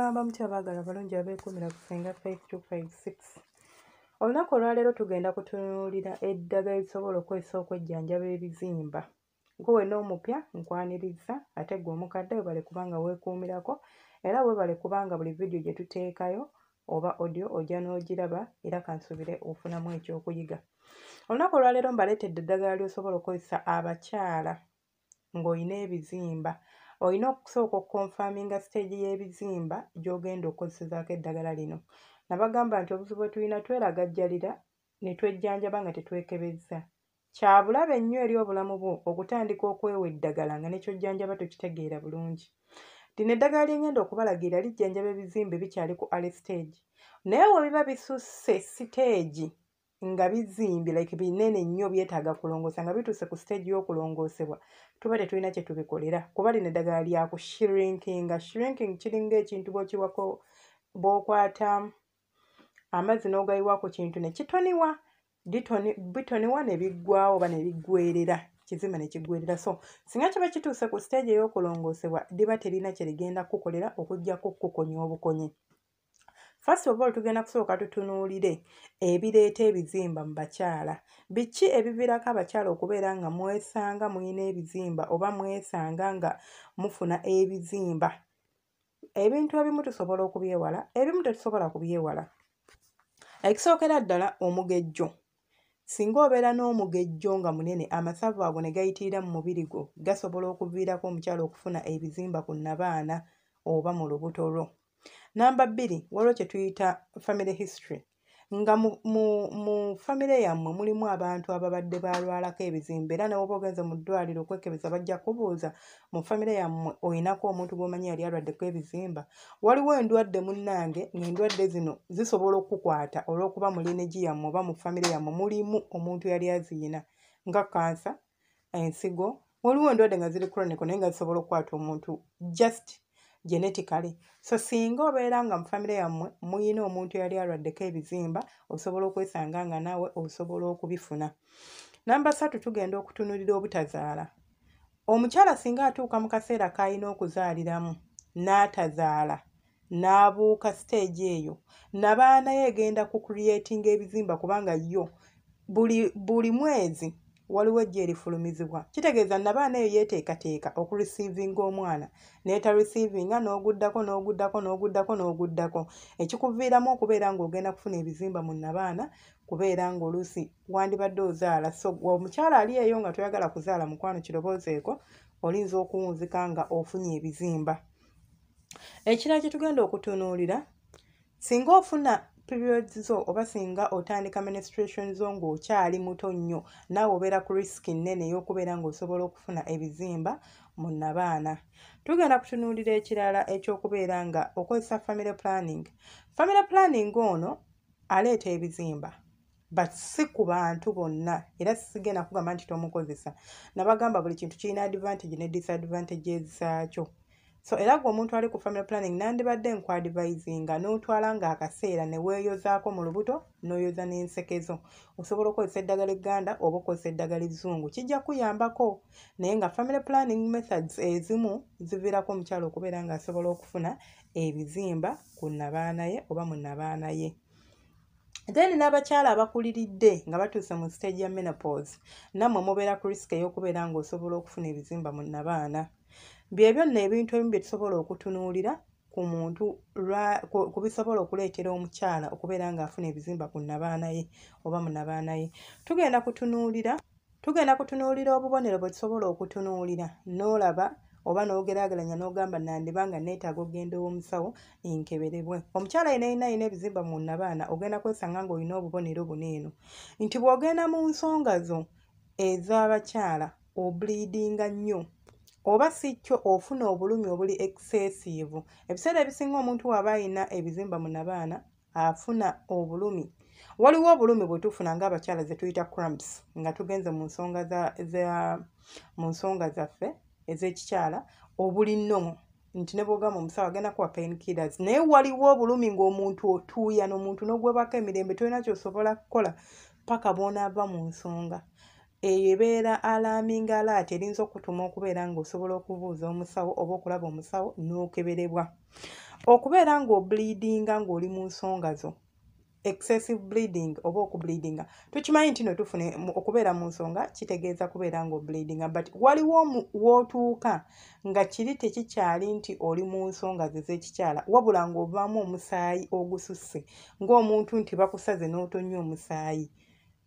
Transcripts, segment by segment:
tugamba mukyabaagala abalungi abeekuumira ku ssenga 5256 olunaku olwaleero tugenda kutunuulira eddagala erisobola okwesa okwejjanjaba ebizimba nkuwe n'omupya nkwaniriza ate gwe omukadde webale kubanga weekuumirako era webale kubanga buli vidiyo gye tuteekayo oba odyo ojja n'ogiraba era kansubire ofunamu ekyokuyiga olunaku olwaleero mbaleetedde eddagala lyosobola okukozesa abakyala ng'olina ebizimba olina okusooka okukonfaaminga siteegi y'ebizimba gy'ogenda okukozesezaako eddagala lino nabagamba nti obuzibu bwe tulina tweragajjalira ne twejjanjaba nga tetwekebezza kyabulabe nnyo eri obulamu bwo okutandika okwewa eddagala nga nekyojjanjaba tokitegeera bulungi lino eddagala lyengenda okubalagira lijjanjaba ebizimbe bikyali ku ali siteegi naye webiba bisusse siteegi nga bizimbye like binene nnyo byetaaga kulongoosa nga bituuse ku stage y'okulongoosebwa tuba tetulina kye tubikolera kuba lino eddagala lyaku shrinking nga shrinking kiringa ekintu bwokiwako bwokwata amazzi n'ogayiwa ku kintu ne kitoniwa bitoniwa ne biggwawo oba ne biggwerera kizima ne kiggwerera so singa kiba kituuse ku stage ey'okulongoosebwa liba terina kye ligenda kukolera okujjaku kukukonya obukonyi fasoba tugenda kusooka tutunuulire ebireeta ebizimba mu bakyala biki ebiviirako abakyala okubeera nga mwesanga mulina ebizimba oba mwesanga nga mufuna ebizimba ebintu ebimu tusobola okubyewala ebimu tetusobola kubyewala ekisookera ddala omugejjo singa obeera n'omugejjo nga munene amasavu ago ne gayitirira mu mubiri gwo gasobola okuviirako omukyala okufuna ebizimba ku nnabaana oba mu lubuto lwo namba bbiri waliwo kye tuyita family history nga mu, mu, mu famire yammwe mulimu abantu ababadde balwalako ebizimbe era nawoba ogenze mu ddwaliro okwekebeza bajja kubuuza mu famire yammwe olinako omuntu gwomanyi yali alwaddeko ebizimba waliwo endwadde munnange ngaendwadde zino zisobola okukwata olw'okuba mu linegi yammwe oba mu famire yammwe mulimu omuntu yali aziina nga kansa ensigo waliwo endwadde nga ziri chronico naye nga zisobola okukwata omuntu just genetically so singa obeera nga mu famire yammwe muyina omuntu eyali alwaddeko ebizimba osobola okwesanga nga naawe osobola okubifuna namba satu tugenda okutunulira obutazaala omukyala singa atuuka mu kaseera kalina okuzaaliramu n'atazaala n'abuuka siteegi eyo nabaana ye egenda ku creatinga ebizimba kubanga yo buli, buli mwezi waliwo ejje erifulumizibwa kitegeeza nabaana eyo yeeteekateeka okurisiivinga omwana neetarisiivinga n'oguddako n'oguddako n'oguddako n'oguddako ekikuviiramu okubeera ng'ogenda kufuna ebizimba mu nabaana kubeera ng'oluusi wandibadde ozaala so omukyala ali eyo nga toyagala kuzaala mukwano kiroboozeeko olinza okuwunzika nga ofunye ebizimba ekirala kye tugenda okutunuulira singa ofuna periods zo oba singa otandika menstruation zo ng'okyali muto nnyo naawe obeera ku risiki nnene ey'okubeera ng'osobola okufuna ebizimba mu nabaana tugenda kutunuulira ekirala ekyokubeera nga okozesa family planning family planning ono aleeta ebizimba but si ku bantu bonna era sigenda kugamba nti tomukozesa nabagamba buli kintu kirina advantage ne disadvantages zaakyo so era gweomuntu ali ku family planning nandibadde nkwadivisinga notwala nga akaseera neweeyozaako mu lubuto noyoza n'ensekezo osobola okozesa eddagala egganda oba okozesa eddagala ezzungu kijja kuyambako naye nga family planning methods ezimu ziviirako omukyalo okubeera nga asobola okufuna ebizimba ku nabaana ye oba mu nabaana ye then n'abakyala abakuliridde nga batuuse mu stage ya menopos nammwe mubeera ku risiki ey'okubeera ng'osobola okufuna ebizimba mu nabaana byebyo nno ebintu ebimu bye tusobola okutunuulira ku muntu ku bisobola okuleetera omukyala okubeera ng'afuna ebizimba ku nnabaana ye oba mu nnabaana ye tugenda kutunuulira tugenda kutunuulira obubonero bwe tusobola okutunuulira n'olaba oba n'ogeraageranya n'ogamba nandiba nga neetaaga okgenda ow'omusawo nkeberebwe omukyala yena yina yina ebizimba mu nnabaana ogenda kwesanga ng'olina obubonero buneeno nti bw'ogenda mu nsonga zo ez'abakyala obulidinga nnyo oba si kyo ofuna obulumi obuli excessive ebiseera ebisinga omuntu waaba ayina ebizimba mu nabaana afuna obulumi waliwo obulumi bwetufuna ngaabakyala zetuyita cramps nga tugenze mu nsonga mu nsonga zaffe ezekikyala obulino nti ne bwogamba omusawo agenda kuwa penkillers naye waliwo obulumi ng'omuntu otuuya n'omuntu n'ogwebako emirembe tolina kyosobola kukola paka bwonaava mu nsonga eyo ebeera alaminga alert erinza okutuma okubeera ngaosobola okubuuza omusawo oba okulaba omusawo n'okeberebwa okubeera ng'obulidinga ng'oli mu nsonga zo excessive bleeding oba okubulidinga tukimanyi nti notufune okubeera mu nsonga kitegeeza kubeera ng'obulidinga but waliwo wootuuka nga kiri tekikyali nti oli mu nsonga zezekikyala wabula ng'obamu omusaayi ogususse ng'omuntu nti bakusaze n'otonywa omusaayi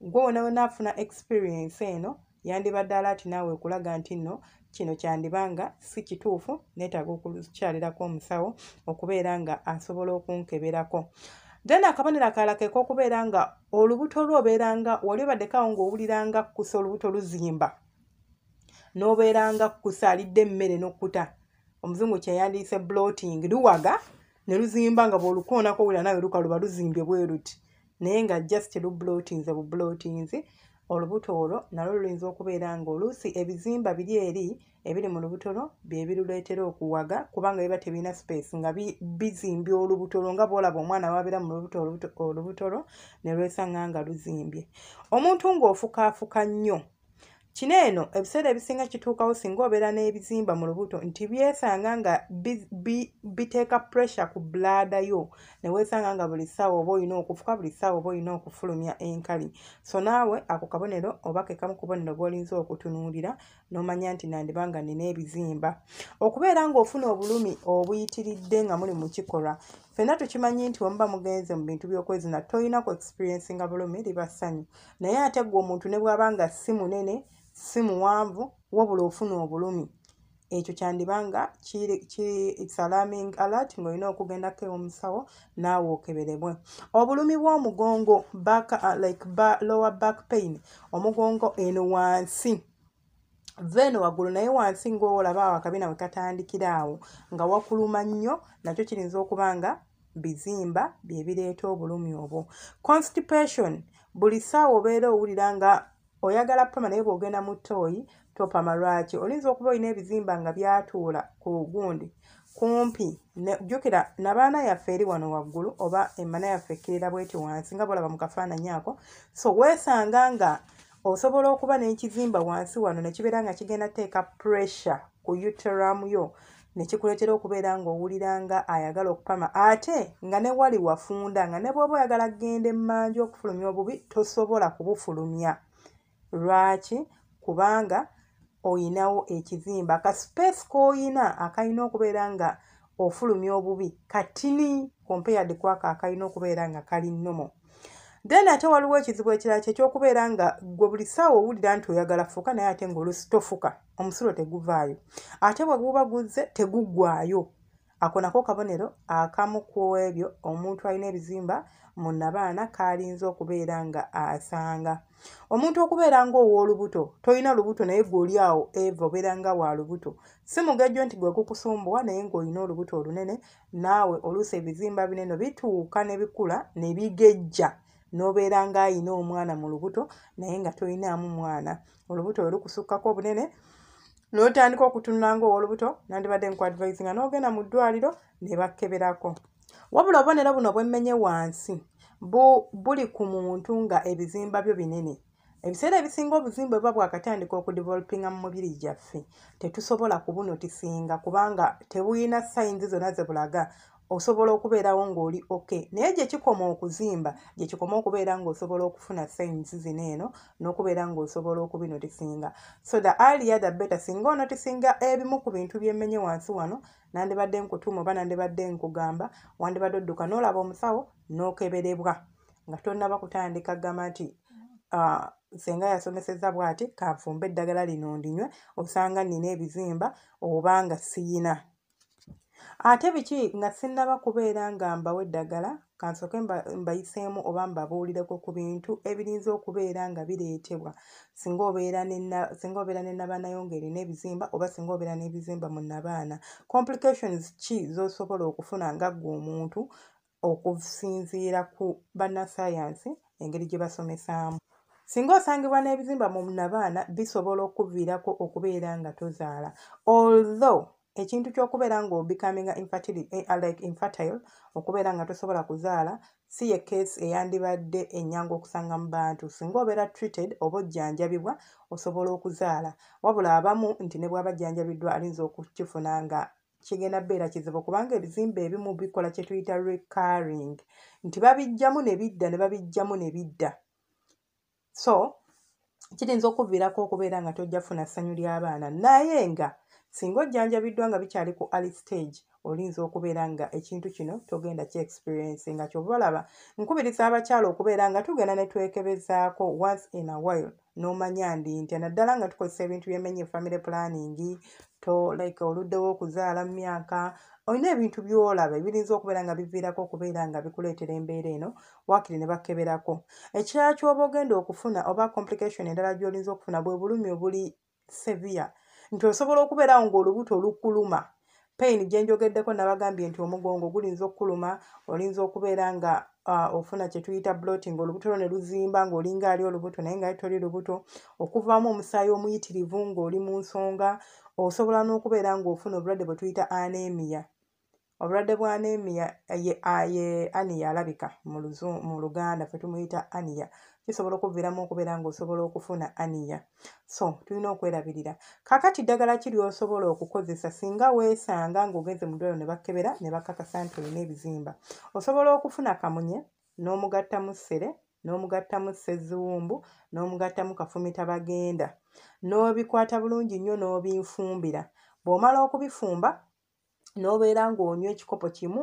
gwe wona wenaafuna experience eno yandibadde ala ati naawe okulaga nti nno kino kyandibanga si kituufu neetaaga okukyalirako omusawo okubeera nga asobola okunkeberako then akabonero akalala kekokubeera nga olubuto lwobeera nga wali obaddekawo ng'owulira nga kkusa olubuto luzimba n'obeera nga kkusa alidde emmere n'okkuta omuzungu kyeyandiise bloating luwaga ne luzimba nga bweolukoonako owulira naawe lukaluba luzimbye bwe luti naye nga just lublotins bublotins olubuto olwo nalwo luyinza okubeera nga oluusi ebizimba biri eri ebiri mu lubutolo byebiruleetera okuwaga kubanga biba tebirina space nga bizimbye olubutolo nga bwolaba omwana wabeera mu lubuto olubutolo ne lwesaŋga nga luzimbye omuntu ng'ofukaafuka nnyo kino eno ebiseera ebisinga kituukawo singa obeera n'ebizimba mu lubuto nti byesanga nga biteeka pressure ku bulaada yo neweesanga nga buli ssaawa oba olina okufuka buli ssaawa oba olina okufulumya enkali so naawe ako kabonero oba kekamu ku bonero bwolinza okutunuulira n'omanya nti nandibanga nina ebizimba okubeera ng'ofuna obulumi obuyitiridde nga muli mu kikolwa fenna tukimanyi nti omuba mugenze mu bintu by'okwezina tolina ku experiensi nga bulumi libasanyu naye ate gwe omuntu ne bw'abanga si munene si muwanvu wobula ofuna obulumi ekyo kyandibanga kisalaming alert ngaolina okugendako omusawo naawe okeberebwe obulumi bw'omugongo uh, like ba, lower back pain omugongo eno wansi veno waggulu naye wansi ng'olabaawo akabina we katandikira awo nga wakuluma nnyo nakyo kiyinza okuba nga bizimba bye bireeta obulumi obwo constipation buli ssaawa obeera owulira nga oyagala pama naye bw'ogenda mu tooyi topama lwaki olinza okuba olina ebizimba nga byatuula ku gundi kumpi jjukira nabaana yaffe eri wano waggulu oba emana yaffe ekkirira bweti wansi nga bolaba mu kafaananyi ako so weesanga nga osobola okuba n'ekizimba wansi wano ne kibeera nga kigenda teeka puresure ku uteramu yo nekikuleetera okubeera ng'owulira nga ayagala okupama ate nga ne wali wafunda nga ne bwoba oyagala kgenda emmanja okufulumya obubi tosobola kubufulumya lwaki kubanga oyinawo ekizimba kaspaasi k'oyina akalina okubeera nga ofulumya obubi katini compared kwako akalina okubeera nga kali nnomo then ate waliwo ekizibu ekirala kyekyokubeera nga gwe buli ssaawa owulira nti oyagala fuuka naye ate ngaolusi tofuka omusulo teguvaayo ate bweguba guzze teguggwayo ako nako kabonero akamu kuebyo omuntu alina ebizimba munabaana kalinza okubeera nga asanga omuntu okubeera nga owoolubuto tolina lubuto naye gweoli awo eva obeera nga wa lubuto si mugejjo nti gwekukusumbuwa naye ngaolina olubuto olunene naawe oluusi ebizimba bineno bituuka ne bikula ne bigejja n'obeera ng'ayina omwana mu lubuto naye nga toyinaamu mwana olubuto we lukusukkako obunene n'otandika okutunulanga ow'olubuto nandibadde nkuadvisinga n'ogenda mu ddwaliro ne bakeberako wabula obubonero buno bwemmenye wansi buli ku muntu nga ebizimba byo binene ebiseera ebisinga obuzimba oba bwakatandika okudevelopinga mu mibiri gyaffe tetusobola kubunotisinga kubanga tebuyina sayinzi zonna zebulaga osobola okubeerawo ng'oli oke naye gye kikoma okuzimba gye kikoma okubeera ng'osobola okufuna sayinsi zino eno n'okubeera ng'osobola okubinotisinga so the aria the better singa onotisinga ebimu ku bintu byemmenye wansi wano nandibadde nkutuuma oba nandibadde nkugamba wandibadde odduka n'olaba omusawo n'okeberebwa nga tonnaba kutandika gamba nti ah, senga yasomeseza bw'ati kanfumba eddagala lino ndinywe osanga nnina ebizimba oba nga siyina ate biki nga sinnaba kubeera nga mbawa eddagala kansooke mbayiseemu oba mbabuulireko ku bintu ebirinza okubeera nga bireetebwa singa obeera nenabanayo ngaerina ebizimba oba singa obeera n'ebizimba mu nabaana complications ki zosobola okufuna nga ggwe omuntu okusinziira ku bannasayansi engeri gye basomesaamu singa osangibwa n'ebizimba mu nabaana bisobola okuviirako okubeera nga tozaala although ekintu kyokubeera nga obikaminga eh, like infertile okubeera nga tosobola kuzaala si ye case eyandibadde enyangu okusanga mu bantu singa obeera treated oba ojjanjabibwa osobola okuzaala wabula abamu nti ne bwabajjanjabiddwa alinza okukifuna nga kigenda bbeera kizibu kubanga ebizimba ebimu bikola kyetuyita recurring nti babijjamu ne bidda ne babijjamu ne bidda so kiyinza okuviirako okubeera nga tojja funa ssanyu ly'abaana naye nga singa ojjanjabiddwa nga bikyali ku ali stage olinza okubeera nga ekintu kino togenda ki experience nga kyobalaba nkubiriza abakyalo okubeera nga tugenda ne twekebezaako once in a while n'omanya ndi nti naddala nga tukozesa ebintu byemenye family planning to like oluddewo okuzaala mu myaka olina ebintu byolaba ebirinza okubeera nga biviirako okubeera nga bikuleetera embeera eno waakiri ne bakeberako ekirala kyoba ogenda okufuna oba complication endala gy'olinza okufuna bwe bulumi obuli sevia nti osobola okubeerawo ng'olubuto lukuluma payini gye njogeddeko nabagambye nti omugongo gulinza okkuluma olinza okubeera nga uh, ofuna kyetuyita bloting olubuto lwo ne luzimba ng'olinga ali olubuto naye nga toli lubuto okuvaamu omusaayi omuyitirivu ng'oli mu nsonga osobola n'okubeera ng'ofuna obulwadde bwe tuyita anemiya obulwadde bwa anemia eh, ah, aniya alabika mu luganda fe tumuyita aniya kisobola okuviramu okubeera ngaosobola okufuna aniya so tulina okwerabirira kakati ddagala kiryosobola okukozesa singa weesanga ngaogenze mu ddwaliro ne bakebera ne bakakasa nti olina ebizimba osobola okufuna kamunye n'omugattamu ssere n'omugattamu ssezuwumbu n'omugattamu kafumita bagenda n'obikwata bulungi nnyo n'obinfumbira bw'omala okubifumba n'obeera ng'onywa ekikopo kimu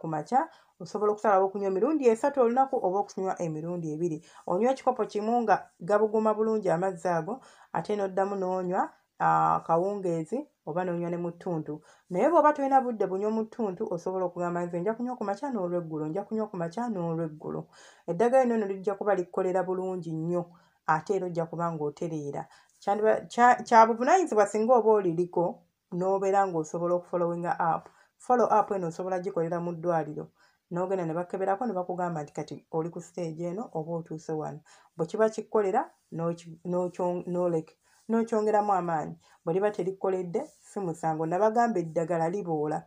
ku makya osobola okusalawo okunywa emirundi esatu olunaku oba okunywa emirundi ebiri onywa ekikopo kimu nga gabuguma bulungi amazzi ago ate n'oddamu n'onywa akawungeezi oba n'onywa ne mu ttuntu naye bw'oba tolina budde bunywa mu ttuntu osobola okugamba nze nja kunywa ku makya n'olweggulu nja kunywa ku makya n'olweggulu eddagala lino eno lijja kuba likkolera bulungi nnyo ate era ojja kuba ng'otereera kyabuvunaanyizibwa singa oba oliliko n'obeera ng'osobola okufollowinga app follow app eno osobola gikolera mu ddwaliro n'ogenda ne bakeberako ne bakugamba nti kati oli ku stage eno oba otuuse wano bwe kiba kikkolera nooleka n'okyongeramu amaanyi bwe liba terikkoledde si musango nabagamba eddagala liboola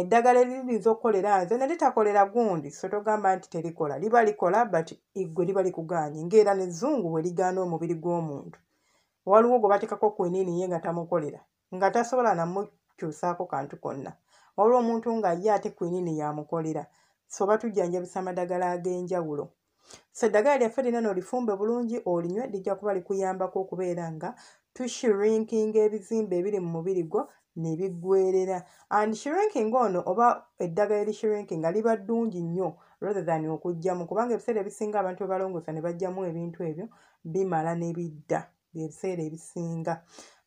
eddagala eririliza okukolera nze ne litakolera gundi so togamba nti terikola liba likola but igwe liba likuganye ng'era nezzungu bwe ligaana omubiri gw'omuntu waliwo gwe bateekako kwenini ye nga tamukolera nga tasobola namukyusaako kantu konna wabula omuntu nga ye ate kwinini yamukolera soba tujjanjabisa amadagala ag'enjawulo so eddagala lyaffe lina noolifumbe bulungi olinywe lijja kuba likuyambako okubeera nga tushirinkinga ebizimbe ebiri mu mubiri gwo ne biggwerera and shirinking ono oba eddagala eri shirinking liba ddungi nnyo rather than okugjamu kubanga ebiseera ebisinga abantu webalongoosa ne bajjamu ebintu ebyo bimala ne bidda ebiseera ebisinga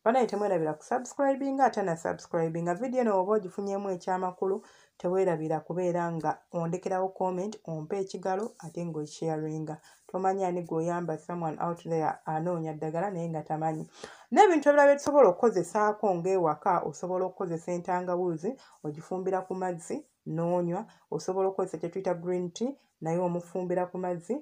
ona ye temwerabira ku subscribing ate na subscribing video eno oba ogifunyemu ekyamakulu teweerabira kubeera nga ondekerawo comment ompe ekigalo ate ng'osharinga tomanya ani gweoyamba someone out there anoonya ddagala naye nga tamanyi n'ebintu ebira bye tusobola okukozesaako ng'ewaka osobola okukozesa entangawuuzi ogifumbira ku mazzi noonywa osobola okukozesa kye tuyita green tea naye omufumbira ku mazzi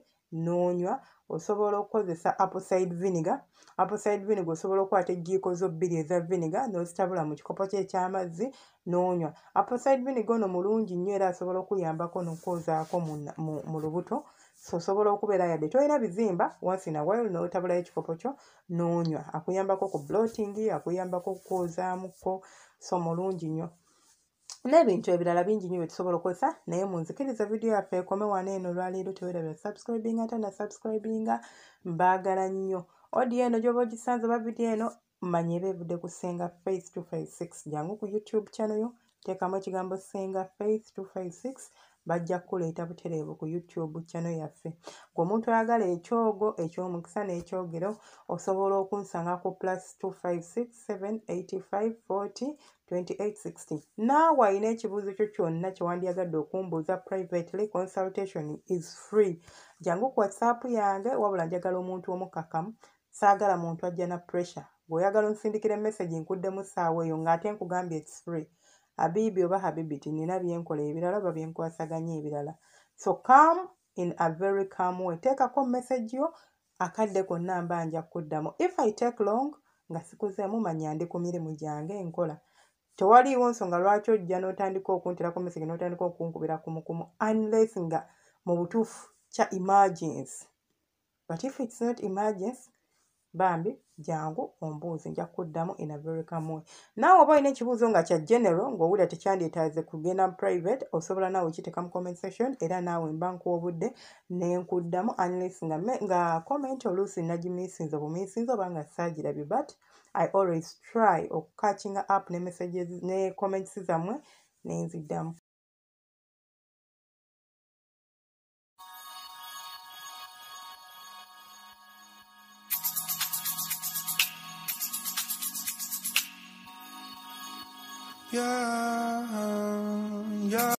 noonywa osobola okukozesa appside vinega appside vinega osobola okukwata ejjiiko zo bbiri eza vinega n'ozitabula mu kikopo kyekyamazzi n'onywa appside vinega ono mulungi nnyo era asobola okuyambako n'okwozaako mu lubuto so osobola okubeera yadde tolina bizimba once in a while n'otabulayo ekikopo kyo n'onywa akuyambako ku blooting akuyambako okukwozaamukko so mulungi nnyo n'ebintu ebirala bingi nyo byetusobola okozesa naye munzikiriza vidiyo yaffe ekome wano eno olwaleero tewerabira subscribing ate na subscribing mbaagala nnyo odiyo eno gyoba ogisanze ba vidiyo eno manye eba evudde ku senga faith 256 jangu ku youtube channel yo teekamu ekigambo senga faith 256 bajja kuleeta butereevu ku youtube channel yaffe ng'omuntu ayagala ekyogo ekyomukisa n'ekyogero osobola okunsanga ku plus 2567854860 naawe alina ekibuuzo kyo kyonna kyewandyagadde okumbuuza privately consultation is free jangu ku whatsapp yange wabula njagala omuntu omukakamu saagala muntu ajja na pressure ng'oyagala onsindikira emessage nkuddemu saawa eyo ng'ate nkugambye its free Habibi oba Habibiti, nina bye nkola ebirala oba bye nkwasaganya ebirala. So come in a very calm way. Teekako message yo akadde konna mba nja kuddamu. If I take long nga sikuzeemu manya ndi ku mirimu gyange enkola. Tewaliiwo nsonga lwaki ojja n'otandika okuntirako message n'otandika okunkubira kumukumu. Unless nga mu butuufu kya emergency. But if it's not emergency, bambi jangu ombuuze nja kuddamu in a very common naawe oba olina ekibuuzo nga kya general ng'owulira tekyanditaze kugenda mu private osobola naawe ekiteeka mu comment section era naawe mba nkuwa obudde ne nkuddamu unless nga nga comment oluusi nagimisinza bumisinza oba nga saagirabye but i always try okukachinga up ne messages ne comments zammwe ne nziddamu